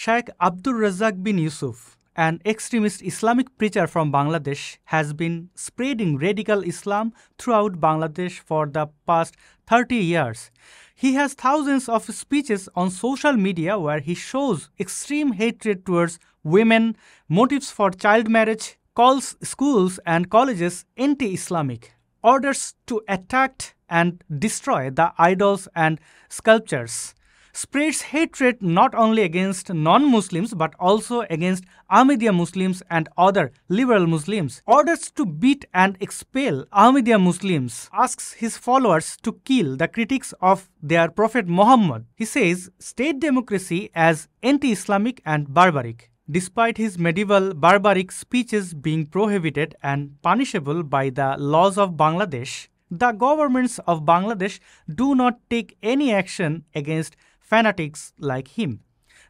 Shaykh Abdul Razak bin Yusuf, an extremist Islamic preacher from Bangladesh, has been spreading radical Islam throughout Bangladesh for the past 30 years. He has thousands of speeches on social media where he shows extreme hatred towards women, motives for child marriage, calls schools and colleges anti Islamic, orders to attack and destroy the idols and sculptures spreads hatred not only against non-Muslims but also against Ahmadiyya Muslims and other liberal Muslims, orders to beat and expel Ahmadiyya Muslims, asks his followers to kill the critics of their Prophet Muhammad. He says state democracy as anti-Islamic and barbaric. Despite his medieval barbaric speeches being prohibited and punishable by the laws of Bangladesh, the governments of Bangladesh do not take any action against fanatics like him.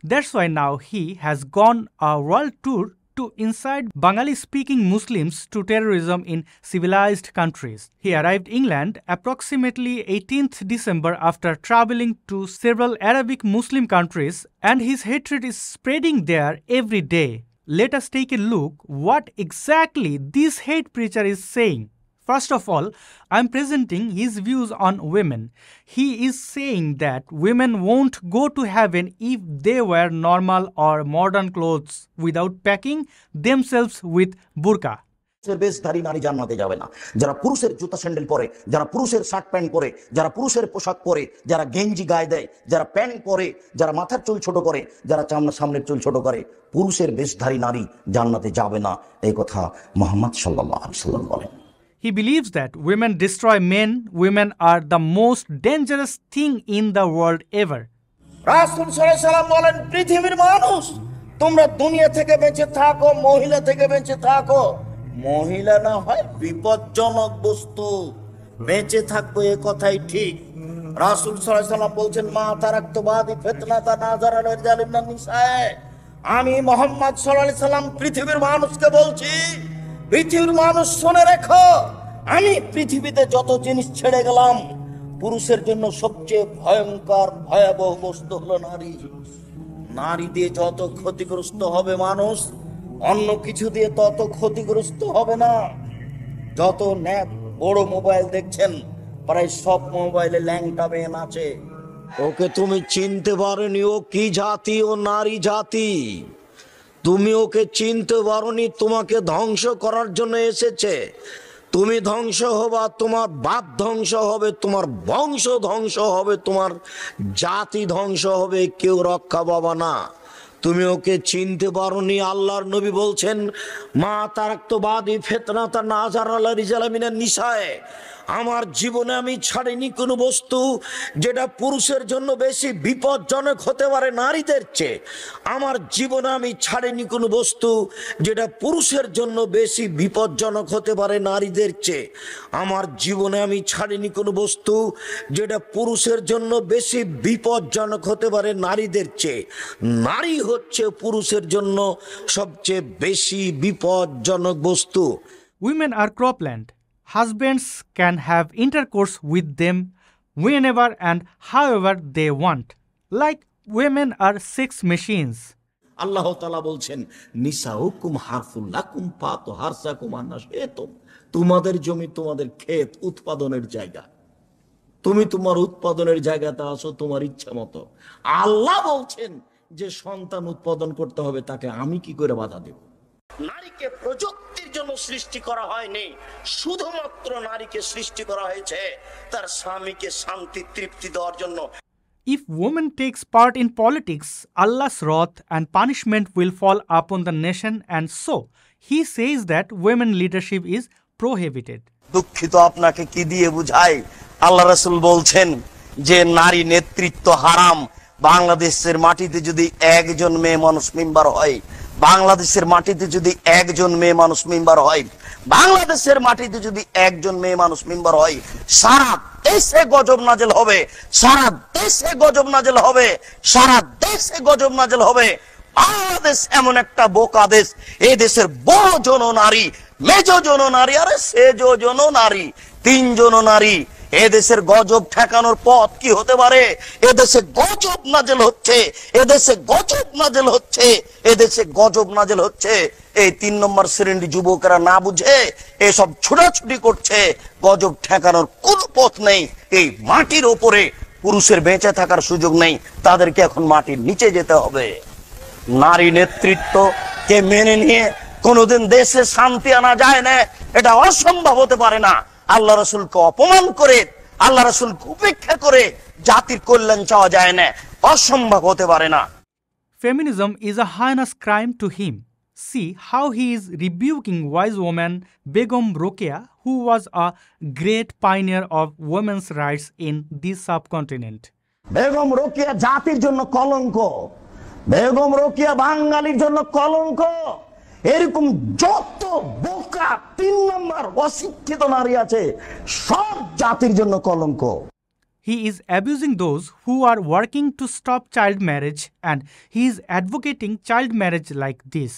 That's why now he has gone a world tour to incite Bengali-speaking Muslims to terrorism in civilized countries. He arrived England approximately 18th December after traveling to several Arabic Muslim countries and his hatred is spreading there every day. Let us take a look what exactly this hate preacher is saying. First of all, I'm presenting his views on women. He is saying that women won't go to heaven if they wear normal or modern clothes without packing themselves with burqa. বেশধারী নারী জান্নাতে যাবে না যারা পুরুষের জুতা sandal পরে যারা পুরুষের শার্ট প্যান্ট পরে যারা পুরুষের পোশাক পরে যারা গেঞ্জি গায়ে দেয় যারা প্যান্ট পরে যারা মাথার চুল ছোট করে যারা চামনা সামনের চুল ছোট করে পুরুষের বেশধারী নারী জান্নাতে যাবে না এই কথা মোহাম্মদ সাল্লাহ সাল্লাম বলেন He believes that women destroy men, women are the most dangerous thing in the world ever. বলেন পৃথিবীর মানুষ তোমরা দুনিয়া থেকে বেঁচে থাকো মহিলা থেকে বেঁচে থাকো মহিলা না হয় বিপজ্জনক বস্তু বেঁচে থাকবো এ কথাই ঠিক রাসুল সাল্লাম বলছেন মা তারাক্তবাদী ফেতনা তা না জারালের জালিম না নিসায় আমি মোহাম্মদ সাল্লাহ সাল্লাম পৃথিবীর মানুষকে বলছি পৃথিবীর মানুষ শুনে রেখো আমি পৃথিবীতে যত জিনিস ছেড়ে গেলাম পুরুষের জন্য সবচেয়ে ভয়ঙ্কর ভয়াবহ বস্তু হলো নারী নারী দিয়ে যত ক্ষতিগ্রস্ত হবে মানুষ অন্য কিছু দিয়ে তত ক্ষতিগ্রস্ত হবে না যত ন্যাপ বড় মোবাইল দেখছেন প্রায় সব মোবাইলে ল্যাংটা বেন আছে ওকে তুমি চিনতে পারেনি ও কি জাতি ও নারী জাতি তুমি ওকে চিনতে পারোনি তোমাকে ধ্বংস করার জন্য এসেছে তুমি ধ্বংস হবা তোমার বাপ ধ্বংস হবে তোমার বংশ ধ্বংস হবে তোমার জাতি ধ্বংস হবে কেউ রক্ষা পাবা না তুমি ওকে চিনতে নি আল্লাহর নবী বলছেন মা তারাক্তবাদী ফেতনা তার নাজার আল্লাহ রিজালামিনা নিশায় আমার জীবনে আমি ছাড়িনি কোনো বস্তু যেটা পুরুষের জন্য বেশি বিপজ্জনক হতে পারে নারীদের চেয়ে আমার জীবনে আমি ছাড়িনি কোনো বস্তু যেটা পুরুষের জন্য বেশি বিপজ্জনক হতে পারে নারীদের চেয়ে আমার জীবনে আমি ছাড়িনি কোনো বস্তু যেটা পুরুষের জন্য বেশি বিপজ্জনক হতে পারে নারীদের চেয়ে নারী হচ্ছে পুরুষের জন্য সবচেয়ে বেশি বিপজ্জনক বস্তু women are cropland Husbands can have intercourse with them and and ever they want like women are sex machines Allah তালা বলছেন নিসাউকুম হারফুল্লাকুম পাত হারসাকুম আন্নাস তোমাদের জমি তোমাদের ক্ষেত উৎপাদনের জায়গা তুমি তোমার উৎপাদনের জায়গাতে আসো তোমার ইচ্ছা মতো আল্লাহ বলছেন যে সন্তান উৎপাদন করতে হবে তাকে আমি কি করে বাধা দেব নারীকে প্রযুক্ত জন্য সৃষ্টি করা হয়নি শুধুমাত্র নারীকে সৃষ্টি করা হয়েছে তার স্বামীকে শান্তি তৃপ্তি দেওয়ার জন্য If woman takes part in politics, Allah's wrath and punishment will fall upon the nation and so he says that women leadership is prohibited. দুঃখিত আপনাকে কি দিয়ে বুঝাই আল্লাহ রাসূল বলছেন যে নারী নেতৃত্ব হারাম বাংলাদেশের মাটিতে যদি একজন মেয়ে মানুষ মেম্বার হয় বাংলাদেশের মাটিতে যদি একজন মেয়ে মানুষ মেম্বার হয় বাংলাদেশের মাটিতে যদি একজন মেয়ে মানুষ মেম্বার হয় সারা দেশে গজব নাজেল হবে সারা দেশে গজব নাজেল হবে সারা দেশে গজব নাজেল হবে বাংলাদেশ এমন একটা বোকা দেশ এই দেশের বড় জন নারী মেজ জন নারী আরে সে জন নারী তিনজন নারী এদেশের গজব ঠেকানোর পথ কি হতে পারে এদেশে গজব নাজেল হচ্ছে এদেশে গজব নাজেল হচ্ছে এদেশে গজব নাজেল হচ্ছে এই তিন নম্বর শ্রেণীর যুবকেরা না বুঝে এসব ছুটাছুটি করছে গজব ঠেকানোর কোন পথ নেই এই মাটির ওপরে পুরুষের বেঁচে থাকার সুযোগ নেই তাদেরকে এখন মাটির নিচে যেতে হবে নারী নেতৃত্ব কে মেনে নিয়ে কোনোদিন দেশে শান্তি আনা যায় না এটা অসম্ভব হতে পারে না আল্লাহ রসুলকে অপমান করে আল্লাহ রসুলকে উপেক্ষা করে জাতির কল্যাণ চাওয়া যায় না অসম্ভব হতে পারে না Feminism is a heinous crime to him. See how he is rebuking wise woman Begum Rokia, who was a great pioneer of women's rights in this subcontinent. Begum Rokia জাতির jonno kolonko. Begum Rokia বাঙালির jonno kolonko. এরকম যত বোকা তিন নম্বর অশিক্ষিত নারী আছে সব জাতির জন্য কলঙ্ক He is abusing those who are working to stop child marriage and he is advocating child marriage like this.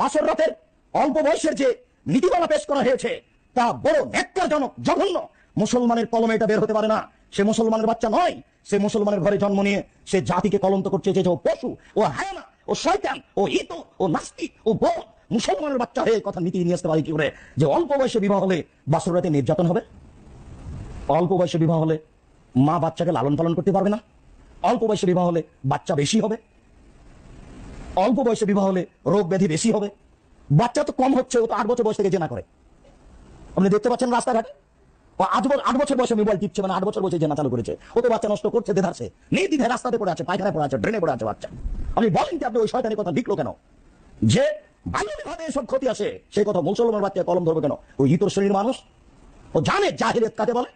বাসর রাতের অল্প বয়সের যে নীতিমালা পেশ করা হয়েছে তা বড় ন্যাক্কারজনক জঘন্য মুসলমানের কলমে এটা বের হতে পারে না সে মুসলমানের বাচ্চা নয় সে মুসলমানের ঘরে জন্ম নিয়ে সে জাতিকে কলন্ত করছে যে ও পশু ও হায়ানা ও শয়তান ও ইত ও নাস্তিক ও বোধ মুসলমানের বাচ্চা হয়ে কথা নীতি নিয়ে আসতে পারে কি করে যে অল্প বয়সে বিবাহ হলে বাসর রাতে নির্যাতন হবে অল্প বয়সে বিবাহ হলে মা বাচ্চাকে লালন পালন করতে পারবে না অল্প বয়সে বিবাহ হলে বাচ্চা বেশি হবে অল্প বয়সে বিবাহ হলে রোগ ব্যাধি বেশি হবে বাচ্চা তো কম হচ্ছে ও তো আট বছর বয়স থেকে জেনা করে আপনি দেখতে পাচ্ছেন রাস্তাঘাটে ও আট আট বছর বয়সে মোবাইল টিপছে মানে আট বছর বয়সে জেনা চালু করেছে ও তো বাচ্চা নষ্ট করছে দেধারছে নেই দিধে রাস্তাতে পড়ে আছে পায়খানায় পড়ে আছে ড্রেনে পড়ে আছে বাচ্চা আপনি বলেন কি আপনি ওই শয়তানের কথা লিখলো কেন যে ভাবে সব ক্ষতি আসে সেই কথা মুসলমান বাচ্চা কলম ধরবে কেন ওই ইতর শ্রেণীর মানুষ ও জানে জাহিরের কাকে বলে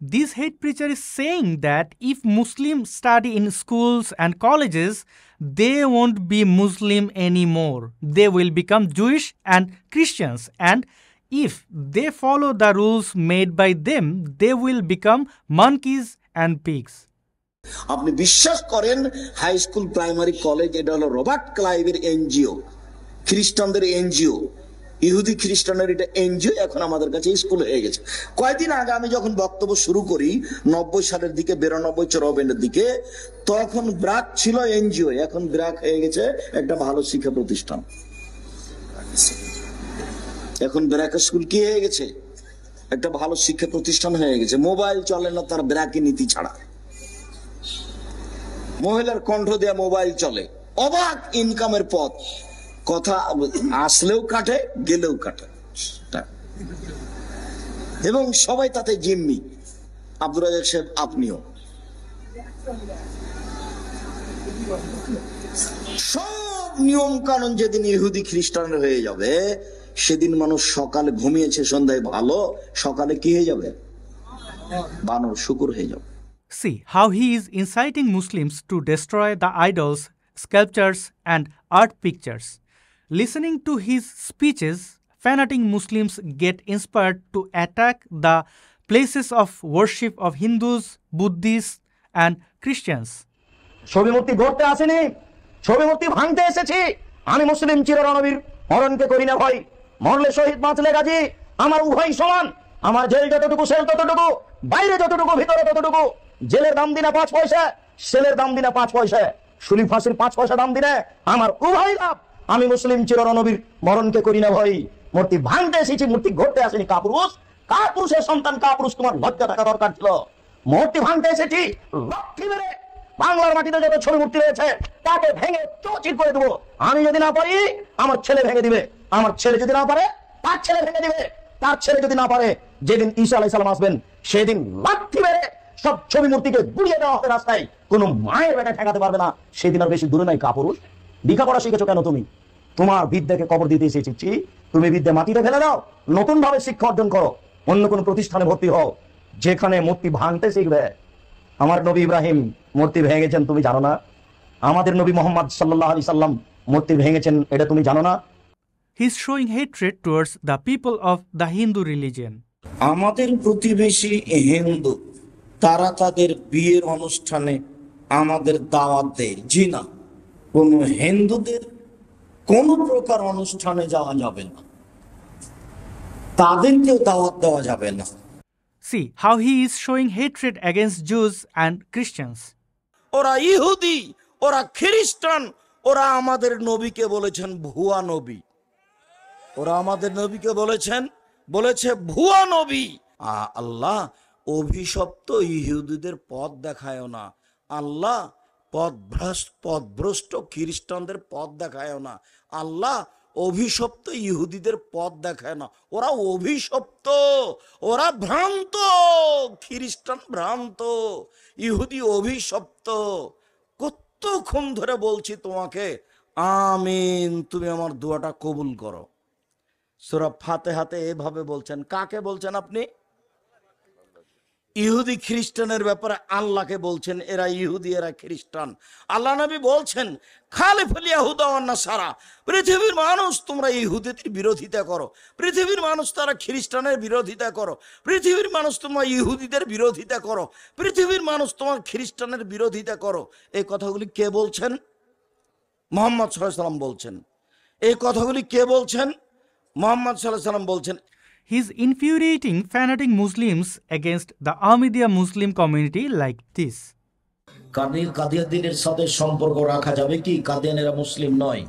This head preacher is saying that if Muslims study in schools and colleges, they won't be Muslim anymore. They will become Jewish and Christians and if they follow the rules made by them, they will become monkeys and pigs. আপনি বিশ্বাস করেন high school primary college এটা হলো Robert ক্লাইভের NGO খ্রিস্টানদের NGO ইহুদি খ্রিস্টানের এটা এনজিও এখন আমাদের কাছে স্কুল হয়ে গেছে কয়েকদিন আগে আমি যখন বক্তব্য শুরু করি নব্বই সালের দিকে বেরানব্বই চরবেনের দিকে তখন ব্রাক ছিল এনজিও এখন ব্রাক হয়ে গেছে একটা ভালো শিক্ষা প্রতিষ্ঠান এখন ব্র্যাক স্কুল কি হয়ে গেছে একটা ভালো শিক্ষা প্রতিষ্ঠান হয়ে গেছে মোবাইল চলে না তার ব্র্যাকে নীতি ছাড়া মহিলার কণ্ঠ দেয়া মোবাইল চলে অবাক ইনকামের পথ কথা আসলেও কাটে গেলেও কাটে এবং সবাই তাতে জিম্মি আব্দুর সাহেব আপনিও সব নিয়ম কানুন যেদিন ইহুদি খ্রিস্টান হয়ে যাবে সেদিন মানুষ সকালে ঘুমিয়েছে সন্ধ্যায় ভালো সকালে কি হয়ে যাবে বানর শুকুর হয়ে যাবে see how he is inciting Muslims to destroy the idols sculptures, and art pictures Listening to his speeches, fanatic Muslims get inspired to attack the places of worship of Hindus, Buddhists, and Christians. ছবি মূর্তি গড়তে আসেনি ছবি মূর্তি ভাঙতে এসেছি আমি মুসলিম চিররণবীর মরণকে করি না ভয় মরলে শহীদ বাঁচলে গাজী আমার উভয় সমান আমার জেল যতটুকু সেল ততটুকু বাইরে যতটুকু ভিতরে ততটুকু জেলের দাম দিনা পাঁচ পয়সা সেলের দাম দিনা পাঁচ পয়সা সুলি ফাঁসির পাঁচ পয়সা দাম দিনে আমার উভয় লাভ আমি মুসলিম চিরনবীর মরণকে করি না ভয় মূর্তি ভাঙতে এসেছি মূর্তি ঘটতে আসেনি কাপুরুষ কাপুরুষের সন্তান কাপুরুষ তোমার লজ্জা থাকা দরকার ছিল মূর্তি ভাঙতে এসেছি লক্ষ্মী মেরে বাংলার মাটিতে যত ছবি মূর্তি রয়েছে তাকে ভেঙে চৌচির করে দেবো আমি যদি না পারি আমার ছেলে ভেঙে দিবে আমার ছেলে যদি না পারে তার ছেলে ভেঙে দিবে তার ছেলে যদি না পারে যেদিন ঈশা আলাই সালাম আসবেন সেদিন লাঠি মেরে সব ছবি মূর্তিকে গুড়িয়ে দেওয়া হবে রাস্তায় কোনো মায়ের বেটা ঠেকাতে পারবে না সেদিন আর বেশি দূরে নাই কাপুরুষ পড়া শিখেছো কেন তুমি তোমার বিদ্যাকে কবর দিতে এসেছি তুমি বিদ্যা মাটিতে ফেলে দাও নতুন ভাবে শিক্ষা অর্জন করো অন্য কোন প্রতিষ্ঠানে ভর্তি হও যেখানে মূর্তি ভাঙতে শিখবে আমার নবী ইব্রাহিম মূর্তি ভেঙেছেন তুমি জানো না আমাদের নবী মোহাম্মদ সাল্লাহ আলি সাল্লাম মূর্তি ভেঙেছেন এটা তুমি জানো না He's showing hatred towards the people of the Hindu religion. আমাদের প্রতিবেশী হিন্দু তারা তাদের বিয়ের অনুষ্ঠানে আমাদের দাওয়াত দেয় জি না কোন হিন্দুদের কোন প্রকার অনুষ্ঠানে যাওয়া যাবে না তাদেরকেও দাওয়াত দেওয়া যাবে না see how he is showing hatred against Jews and Christians ওরা ইহুদি ওরা খ্রিস্টান ওরা আমাদের নবীকে বলেছেন ভুয়া নবী ওরা আমাদের নবীকে বলেছেন বলেছে ভুয়া নবী আল্লাহ অভিশপ্ত ইহুদিদের পথ দেখায় না আল্লাহ পদভ্রষ্ট পদভ্রষ্ট খ্রিস্টানদের পথ দেখায় না আল্লাহ অভিশপ্ত ইহুদিদের পথ দেখায় না ওরা অভিশপ্ত ওরা ভ্রান্ত খ্রিস্টান ভ্রান্ত ইহুদি অভিশপ্ত কতক্ষণ ধরে বলছি তোমাকে আমিন তুমি আমার দোয়াটা কবুল করো সুরা ফাতে হাতে এভাবে বলছেন কাকে বলছেন আপনি ইহুদি খ্রিস্টানের ব্যাপারে আল্লাহকে বলছেন এরা ইহুদি এরা খ্রিস্টান আল্লাহ নবী বলছেন খালেফুল ইয়াহুদাওয়ান্না সারা পৃথিবীর মানুষ তোমরা ইহুদিদের বিরোধিতা করো পৃথিবীর মানুষ তারা খ্রিস্টানের বিরোধিতা করো পৃথিবীর মানুষ তোমরা ইহুদিদের বিরোধিতা করো পৃথিবীর মানুষ তোমার খ্রিস্টানের বিরোধিতা করো এই কথাগুলি কে বলছেন মোহাম্মদ সাল্লাম বলছেন এই কথাগুলি কে বলছেন মোহাম্মদ সাল্লাহ সাল্লাম বলছেন He's infuriating fanatic Muslims against the Ahmadiyya Muslim community like this. Kadir কাদিয়াদিনের সাথে সম্পর্ক রাখা যাবে কি কাদিয়ানেরা মুসলিম নয়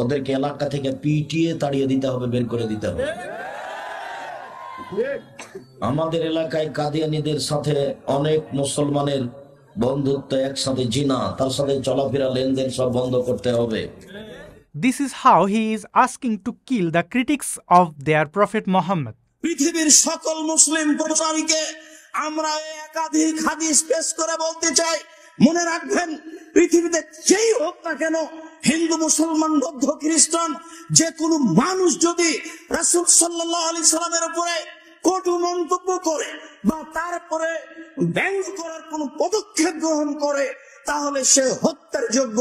ওদেরকে এলাকা থেকে পিটিয়ে তাড়িয়ে দিতে হবে বের করে দিতে হবে আমাদের এলাকায় কাদিয়ানিদের সাথে অনেক মুসলমানের বন্ধুত্ব একসাথে জিনা তার সাথে চলাফেরা লেনদেন সব বন্ধ করতে হবে this is how he is asking to kill the critics of their prophet Muhammad পৃথিবীর সকল মুসলিম প্রচারীকে আমরা একাধিক হাদিস পেশ করে বলতে চাই মনে রাখবেন পৃথিবীতে যেই হোক না কেন হিন্দু মুসলমান বৌদ্ধ খ্রিস্টান যে কোনো মানুষ যদি রাসুল সাল্লাহ আলি উপরে কটু মন্তব্য করে বা তারপরে ব্যঙ্গ করার কোন পদক্ষেপ গ্রহণ করে তাহলে সে হত্যার যোগ্য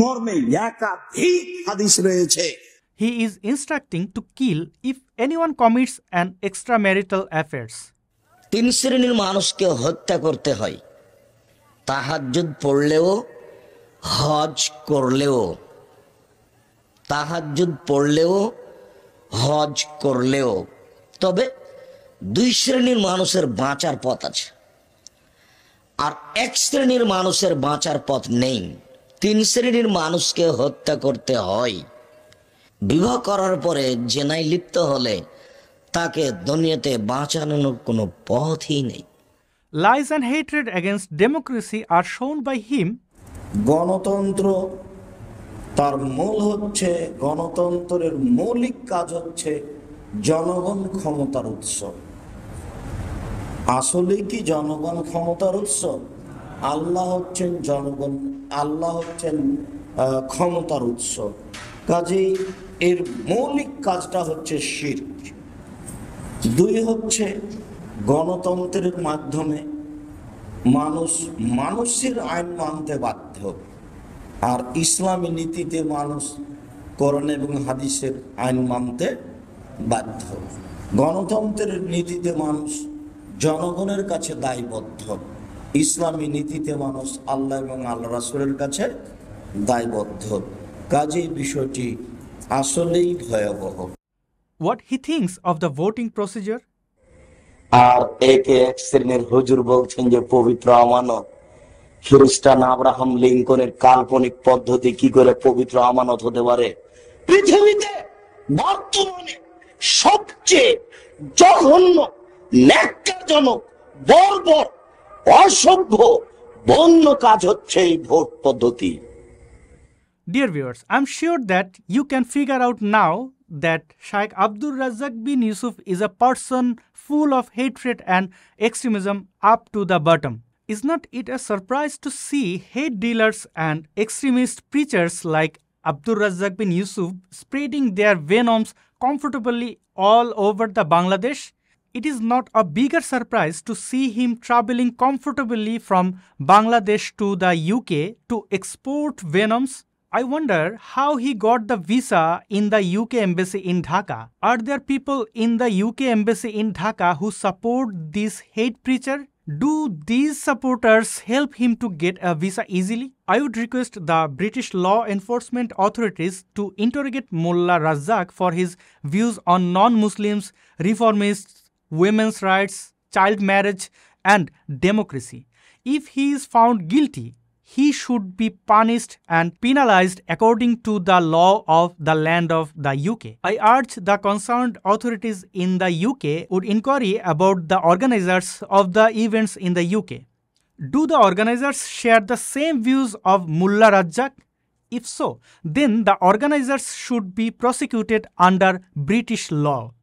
মর্মে একাধিক হাদিস রয়েছে he is instructing to kill if anyone commits an extra marital affairs তিন শ্রেণীর মানুষকে হত্যা করতে হয় তাহাজ্জুদ পড়লেও হজ করলেও তাহাজ্জুদ পড়লেও হজ করলেও তবে দুই শ্রেণীর মানুষের বাঁচার পথ আছে আর এক শ্রেণীর মানুষের বাঁচার পথ নেই তিন শ্রেণীর মানুষকে হত্যা করতে হয় বিবাহ করার পরে জেনায় লিপ্ত হলে তাকে দুনিয়াতে বাঁচানোর কোনো পথই নেই lies and hatred against democracy are shown by হিম গণতন্ত্র তার মূল হচ্ছে গণতন্ত্রের মৌলিক কাজ হচ্ছে জনগণ ক্ষমতার উৎস আসলে কি জনগণ ক্ষমতার উৎস আল্লাহ হচ্ছেন জনগণ আল্লাহ হচ্ছেন ক্ষমতার উৎস কাজেই এর মৌলিক কাজটা হচ্ছে শির দুই হচ্ছে গণতন্ত্রের মাধ্যমে মানুষ মানুষের আইন মানতে বাধ্য আর ইসলামী নীতিতে মানুষ করণ এবং হাদিসের আইন মানতে বাধ্য গণতন্ত্রের নীতিতে মানুষ জনগণের কাছে দায়বদ্ধ ইসলামী নীতিতে মানুষ আল্লাহ এবং আল্লাহ রাসুলের কাছে দায়বদ্ধ কাজেই বিষয়টি আসলেই ভয়াবহ what he thinks of the voting procedure আর একে এক শ্রেণীর হুজুর বলছেন যে পবিত্র আমানত খ্রিস্টান আব্রাহাম লিঙ্কনের কাল্পনিক পদ্ধতি কি করে পবিত্র আমানত হতে পারে পৃথিবীতে বর্তমানে সবচেয়ে জঘন্য ন্যাক্কারজনক বর্বর অসভ্য বন্য কাজ হচ্ছে এই ভোট পদ্ধতি Dear viewers, I'm sure that you can figure out now that Sheikh Abdul Razak bin Yusuf is a person full of hatred and extremism up to the bottom. Is not it a surprise to see hate dealers and extremist preachers like Abdul Razak bin Yusuf spreading their venoms comfortably all over the Bangladesh? it is not a bigger surprise to see him traveling comfortably from Bangladesh to the UK to export venoms. I wonder how he got the visa in the UK embassy in Dhaka. Are there people in the UK embassy in Dhaka who support this hate preacher? Do these supporters help him to get a visa easily? I would request the British law enforcement authorities to interrogate Mullah Razak for his views on non Muslims, reformists, women's rights, child marriage, and democracy. If he is found guilty, he should be punished and penalized according to the law of the land of the UK. I urge the concerned authorities in the UK would inquiry about the organizers of the events in the UK. Do the organizers share the same views of Mullah Rajak? If so, then the organizers should be prosecuted under British law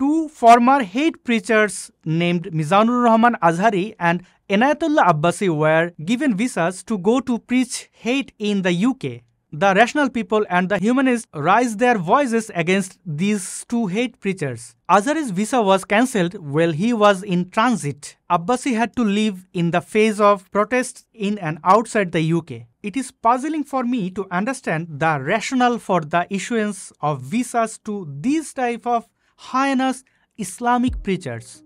two former head preachers named Mizanur Rahman Azhari and Enayatullah Abbasi were given visas to go to preach hate in the UK. The rational people and the humanists raised their voices against these two hate preachers. Azhari's visa was cancelled while he was in transit. Abbasi had to leave in the face of protests in and outside the UK. It is puzzling for me to understand the rationale for the issuance of visas to these type of heinous Islamic preachers.